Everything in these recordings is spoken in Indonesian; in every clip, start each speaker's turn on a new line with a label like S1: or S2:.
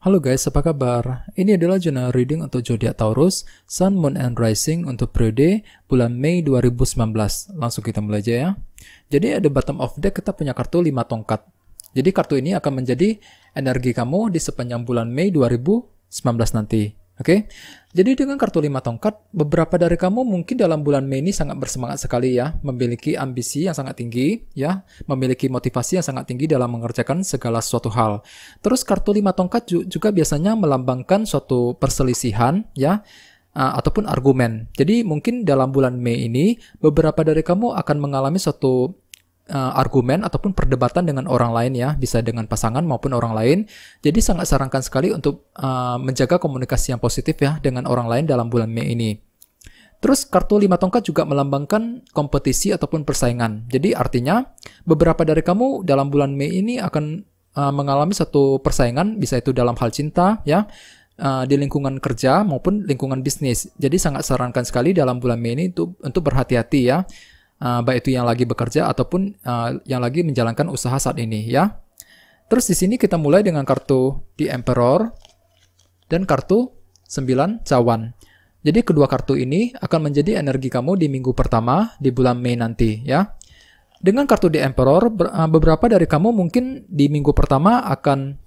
S1: Halo guys, apa kabar? Ini adalah jurnal reading untuk zodiak Taurus, Sun, Moon, and Rising untuk periode bulan Mei 2019. Langsung kita mulai aja ya. Jadi ada bottom of deck kita punya kartu 5 tongkat. Jadi kartu ini akan menjadi energi kamu di sepanjang bulan Mei 2019 nanti. Oke, okay? jadi dengan kartu lima tongkat, beberapa dari kamu mungkin dalam bulan Mei ini sangat bersemangat sekali ya, memiliki ambisi yang sangat tinggi ya, memiliki motivasi yang sangat tinggi dalam mengerjakan segala suatu hal. Terus kartu lima tongkat juga biasanya melambangkan suatu perselisihan ya, ataupun argumen. Jadi mungkin dalam bulan Mei ini beberapa dari kamu akan mengalami suatu uh, argumen ataupun perdebatan dengan orang lain ya, bisa dengan pasangan maupun orang lain. Jadi sangat sarankan sekali untuk uh, menjaga komunikasi yang positif ya dengan orang lain dalam bulan Mei ini. Terus kartu lima tongkat juga melambangkan kompetisi ataupun persaingan. Jadi artinya beberapa dari kamu dalam bulan Mei ini akan uh, mengalami satu persaingan, bisa itu dalam hal cinta ya, uh, di lingkungan kerja maupun lingkungan bisnis. Jadi sangat sarankan sekali dalam bulan Mei ini untuk, untuk berhati-hati ya. Eh, baik itu yang lagi bekerja ataupun eh, yang lagi menjalankan usaha saat ini ya. Terus di sini kita mulai dengan kartu di Emperor dan kartu 9 cawan. Jadi kedua kartu ini akan menjadi energi kamu di minggu pertama di bulan Mei nanti ya. Dengan kartu di Emperor, eh, beberapa dari kamu mungkin di minggu pertama akan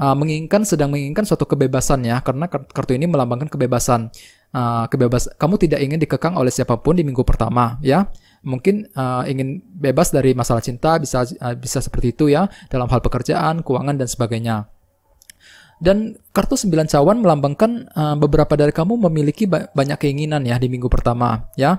S1: menginginkan sedang menginginkan suatu kebebasan ya karena kartu ini melambangkan kebebasan uh, kebebas kamu tidak ingin dikekang oleh siapapun di minggu pertama ya mungkin uh, ingin bebas dari masalah cinta bisa uh, bisa seperti itu ya dalam hal pekerjaan keuangan dan sebagainya dan kartu sembilan cawan melambangkan uh, beberapa dari kamu memiliki ba banyak keinginan ya di minggu pertama ya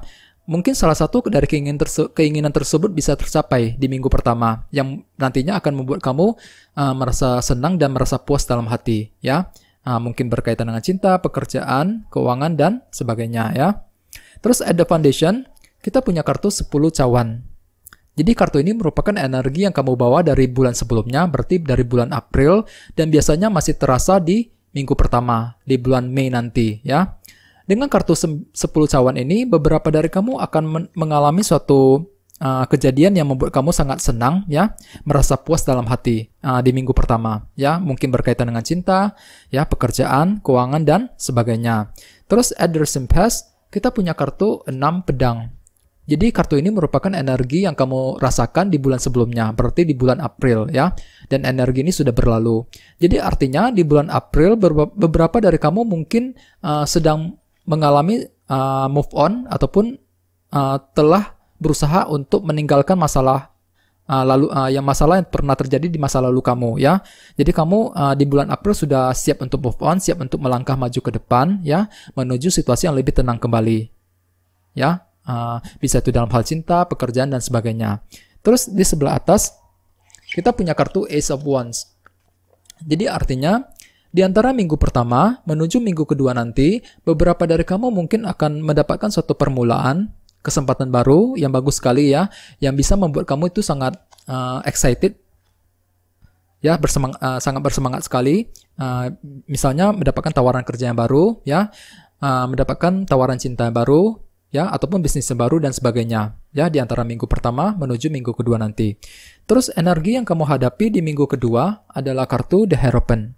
S1: mungkin salah satu dari keinginan, terse keinginan tersebut bisa tercapai di minggu pertama yang nantinya akan membuat kamu uh, merasa senang dan merasa puas dalam hati ya Nah, mungkin berkaitan dengan cinta, pekerjaan, keuangan, dan sebagainya ya. Terus at the foundation, kita punya kartu 10 cawan. Jadi kartu ini merupakan energi yang kamu bawa dari bulan sebelumnya, berarti dari bulan April, dan biasanya masih terasa di minggu pertama, di bulan Mei nanti ya. Dengan kartu 10 cawan ini, beberapa dari kamu akan mengalami suatu uh, kejadian yang membuat kamu sangat senang ya, merasa puas dalam hati uh, di minggu pertama ya, mungkin berkaitan dengan cinta, ya, pekerjaan, keuangan dan sebagainya. Terus at the kita punya kartu 6 pedang. Jadi kartu ini merupakan energi yang kamu rasakan di bulan sebelumnya, berarti di bulan April ya. Dan energi ini sudah berlalu. Jadi artinya di bulan April beberapa dari kamu mungkin uh, sedang mengalami uh, move on ataupun uh, telah berusaha untuk meninggalkan masalah uh, lalu uh, yang masalah yang pernah terjadi di masa lalu kamu ya. Jadi kamu uh, di bulan April sudah siap untuk move on, siap untuk melangkah maju ke depan ya, menuju situasi yang lebih tenang kembali. Ya, uh, bisa itu dalam hal cinta, pekerjaan dan sebagainya. Terus di sebelah atas kita punya kartu Ace of Wands. Jadi artinya di antara minggu pertama menuju minggu kedua nanti, beberapa dari kamu mungkin akan mendapatkan suatu permulaan kesempatan baru yang bagus sekali ya, yang bisa membuat kamu itu sangat uh, excited, ya bersemang uh, sangat bersemangat sekali. Uh, misalnya mendapatkan tawaran kerja yang baru, ya, uh, mendapatkan tawaran cinta yang baru, ya ataupun bisnis yang baru dan sebagainya ya di antara minggu pertama menuju minggu kedua nanti. Terus energi yang kamu hadapi di minggu kedua adalah kartu The Heropen.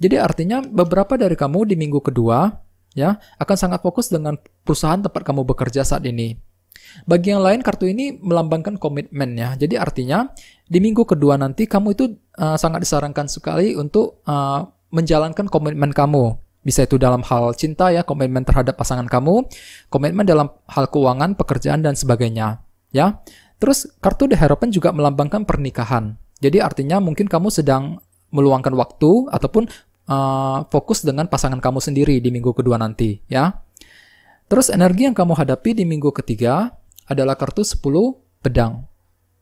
S1: Jadi artinya beberapa dari kamu di minggu kedua ya, akan sangat fokus dengan perusahaan tempat kamu bekerja saat ini. Bagi yang lain, kartu ini melambangkan komitmen ya. Jadi artinya di minggu kedua nanti kamu itu uh, sangat disarankan sekali untuk uh, menjalankan komitmen kamu. Bisa itu dalam hal cinta ya, komitmen terhadap pasangan kamu, komitmen dalam hal keuangan, pekerjaan dan sebagainya, ya. Terus kartu The Hierophant juga melambangkan pernikahan. Jadi artinya mungkin kamu sedang meluangkan waktu ataupun Eh, fokus dengan pasangan kamu sendiri di minggu kedua nanti ya. Terus energi yang kamu hadapi di minggu ketiga adalah kartu 10 pedang.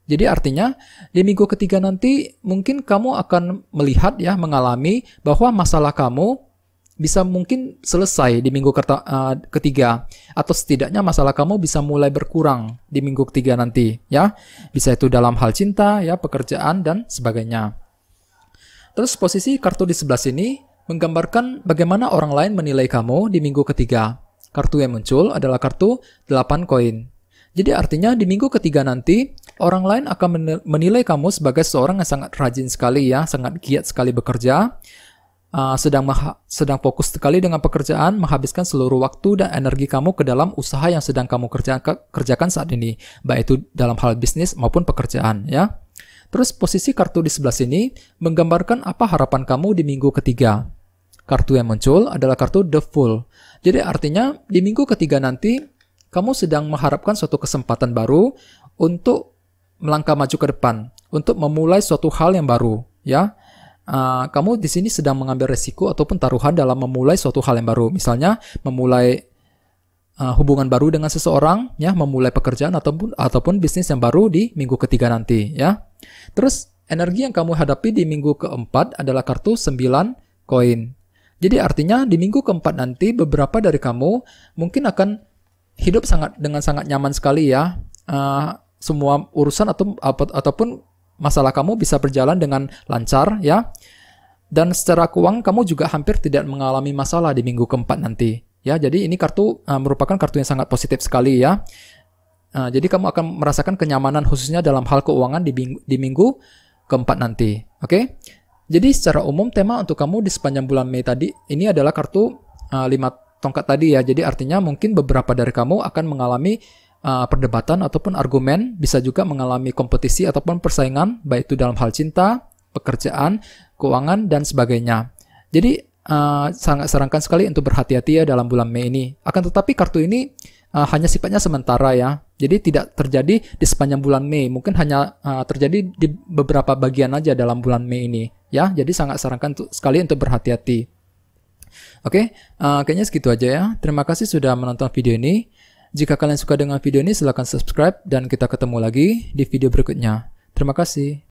S1: Jadi artinya di minggu ketiga nanti mungkin kamu akan melihat ya mengalami bahwa masalah kamu bisa mungkin selesai di minggu eh, ketiga atau setidaknya masalah kamu bisa mulai berkurang di minggu ketiga nanti ya. Bisa itu dalam hal cinta ya, pekerjaan dan sebagainya. Terus posisi kartu di sebelah sini menggambarkan bagaimana orang lain menilai kamu di minggu ketiga. Kartu yang muncul adalah kartu 8 koin. Jadi artinya di minggu ketiga nanti, orang lain akan menilai kamu sebagai seorang yang sangat rajin sekali ya, sangat giat sekali bekerja, uh, sedang sedang fokus sekali dengan pekerjaan, menghabiskan seluruh waktu dan energi kamu ke dalam usaha yang sedang kamu kerja kerjakan saat ini, baik itu dalam hal bisnis maupun pekerjaan ya. Terus posisi kartu di sebelah sini menggambarkan apa harapan kamu di minggu ketiga. Kartu yang muncul adalah kartu The Fool. Jadi artinya di minggu ketiga nanti kamu sedang mengharapkan suatu kesempatan baru untuk melangkah maju ke depan, untuk memulai suatu hal yang baru, ya. Uh, kamu di sini sedang mengambil resiko ataupun taruhan dalam memulai suatu hal yang baru. Misalnya memulai uh, hubungan baru dengan seseorang, ya, memulai pekerjaan ataupun ataupun bisnis yang baru di minggu ketiga nanti, ya. Terus energi yang kamu hadapi di minggu keempat adalah kartu 9 koin. Jadi artinya di minggu keempat nanti beberapa dari kamu mungkin akan hidup sangat dengan sangat nyaman sekali ya. Uh, semua urusan atau ataupun masalah kamu bisa berjalan dengan lancar ya. Dan secara keuangan kamu juga hampir tidak mengalami masalah di minggu keempat nanti ya. Jadi ini kartu uh, merupakan kartu yang sangat positif sekali ya. Nah, jadi kamu akan merasakan kenyamanan khususnya dalam hal keuangan di minggu, di minggu keempat nanti. Oke? Okay? Jadi secara umum tema untuk kamu di sepanjang bulan Mei tadi ini adalah kartu uh, lima tongkat tadi ya. Jadi artinya mungkin beberapa dari kamu akan mengalami uh, perdebatan ataupun argumen, bisa juga mengalami kompetisi ataupun persaingan baik itu dalam hal cinta, pekerjaan, keuangan dan sebagainya. Jadi uh, sangat sarankan sekali untuk berhati-hati ya dalam bulan Mei ini. Akan tetapi kartu ini uh, hanya sifatnya sementara ya. Jadi tidak terjadi di sepanjang bulan Mei, mungkin hanya uh, terjadi di beberapa bagian aja dalam bulan Mei ini ya. Jadi sangat sarankan untuk, sekali untuk berhati-hati. Oke, okay? uh, eh, kayaknya segitu aja ya. Terima kasih sudah menonton video ini. Jika kalian suka dengan video ini, silahkan subscribe dan kita ketemu lagi di video berikutnya. Terima kasih.